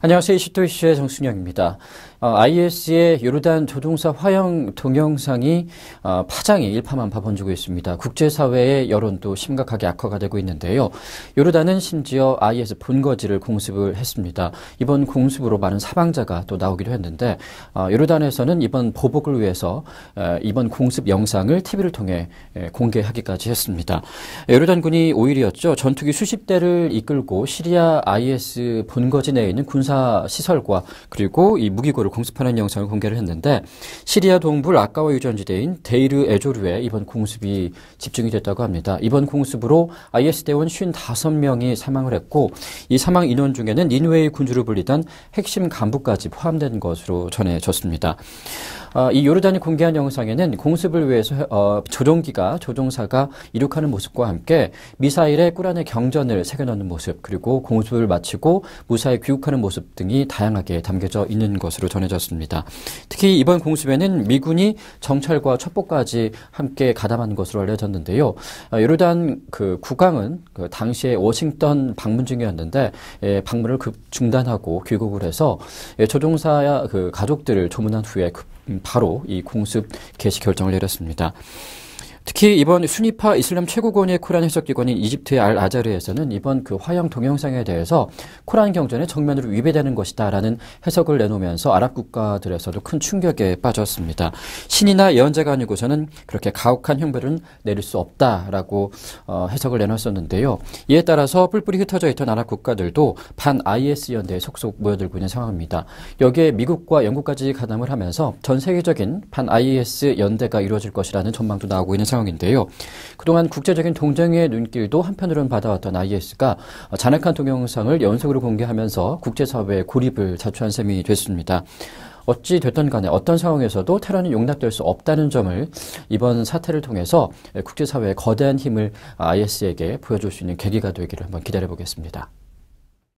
안녕하세요. 이슈토이슈의 정순영입니다. IS의 어, 요르단 조종사 화형 동영상이 어, 파장이 일파만파 번지고 있습니다. 국제사회의 여론도 심각하게 악화가 되고 있는데요. 요르단은 심지어 IS 본거지를 공습을 했습니다. 이번 공습으로 많은 사망자가 또 나오기도 했는데 어, 요르단에서는 이번 보복을 위해서 이번 공습 영상을 TV를 통해 공개하기까지 했습니다. 요르단군이 5일이었죠. 전투기 수십 대를 이끌고 시리아 IS 본거지 내에 있는 군사 시설과 그리고 이 무기고를 의도로 공습하는 영상을 공개를 했는데 시리아 동부 라카와 유전지대인 데이르 에조르에 이번 공습이 집중이 됐다고 합니다. 이번 공습으로 IS 대원 55명이 사망을 했고 이 사망 인원 중에는 인웨이 군주를 불리던 핵심 간부까지 포함된 것으로 전해졌습니다. 어, 이 요르단이 공개한 영상에는 공습을 위해서 어, 조종기가 조종사가 이륙하는 모습과 함께 미사일에 꾸란의 경전을 새겨넣는 모습 그리고 공습을 마치고 무사히 귀국하는 모습 등이 다양하게 담겨져 있는 것으로 전. 전해졌습니다. 특히 이번 공습에는 미군이 정찰과 첩보까지 함께 가담한 것으로 알려졌는데요. 어, 요르단 그 국왕은 그 당시에 워싱턴 방문 중이었는데 예, 방문을 급 중단하고 귀국을 해서 예, 조종사 그 가족들을 조문한 후에 그 바로 이 공습 개시 결정을 내렸습니다. 특히 이번 순위파 이슬람 최고권위의 코란 해석기관인 이집트의 알 아자르에서는 이번 그 화형 동영상에 대해서 코란 경전의 정면으로 위배되는 것이다라는 해석을 내놓으면서 아랍 국가들에서도 큰 충격에 빠졌습니다. 신이나 예언자가 아니고서는 그렇게 가혹한 형벌은 내릴 수 없다라고 어, 해석을 내놨었는데요. 이에 따라서 뿔뿔이 흩어져 있던 아랍 국가들도 반 IS 연대에 속속 모여들고 있는 상황입니다. 여기에 미국과 영국까지 가담을 하면서 전 세계적인 반 IS 연대가 이루어질 것이라는 전망도 나오고 있는 상황입니다. 상황인데요. 그동안 국제적인 동정의 눈길도 한편으로는 받아왔던 IS가 잔악한 동영상을 연속으로 공개하면서 국제사회의 고립을 자초한 셈이 됐습니다. 어찌 됐던 간에 어떤 상황에서도 테러는 용납될 수 없다는 점을 이번 사태를 통해서 국제사회의 거대한 힘을 IS에게 보여줄 수 있는 계기가 되기를 한번 기다려보겠습니다.